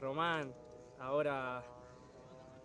Román, ahora...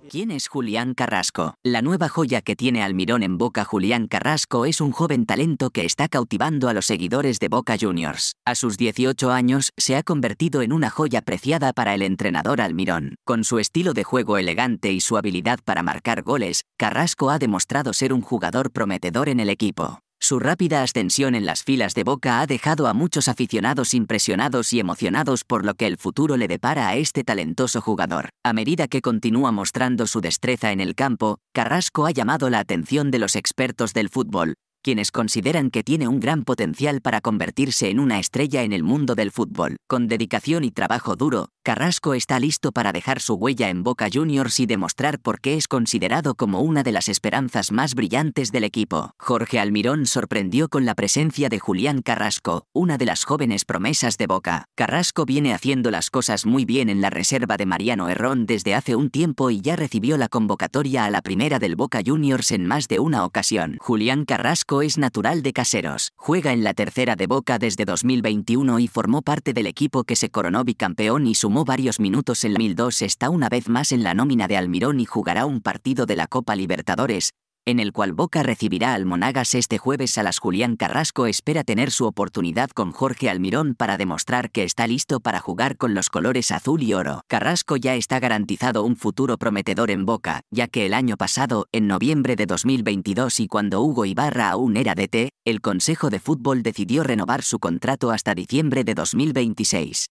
¿Quién es Julián Carrasco? La nueva joya que tiene Almirón en Boca Julián Carrasco es un joven talento que está cautivando a los seguidores de Boca Juniors. A sus 18 años se ha convertido en una joya preciada para el entrenador Almirón. Con su estilo de juego elegante y su habilidad para marcar goles, Carrasco ha demostrado ser un jugador prometedor en el equipo. Su rápida ascensión en las filas de Boca ha dejado a muchos aficionados impresionados y emocionados por lo que el futuro le depara a este talentoso jugador. A medida que continúa mostrando su destreza en el campo, Carrasco ha llamado la atención de los expertos del fútbol, quienes consideran que tiene un gran potencial para convertirse en una estrella en el mundo del fútbol. Con dedicación y trabajo duro, Carrasco está listo para dejar su huella en Boca Juniors y demostrar por qué es considerado como una de las esperanzas más brillantes del equipo. Jorge Almirón sorprendió con la presencia de Julián Carrasco, una de las jóvenes promesas de Boca. Carrasco viene haciendo las cosas muy bien en la reserva de Mariano Herrón desde hace un tiempo y ya recibió la convocatoria a la primera del Boca Juniors en más de una ocasión. Julián Carrasco es natural de Caseros, juega en la tercera de Boca desde 2021 y formó parte del equipo que se coronó bicampeón y su varios minutos en la 1002 está una vez más en la nómina de Almirón y jugará un partido de la Copa Libertadores, en el cual Boca recibirá al Monagas este jueves a las Julián Carrasco espera tener su oportunidad con Jorge Almirón para demostrar que está listo para jugar con los colores azul y oro. Carrasco ya está garantizado un futuro prometedor en Boca, ya que el año pasado, en noviembre de 2022 y cuando Hugo Ibarra aún era DT, el Consejo de Fútbol decidió renovar su contrato hasta diciembre de 2026.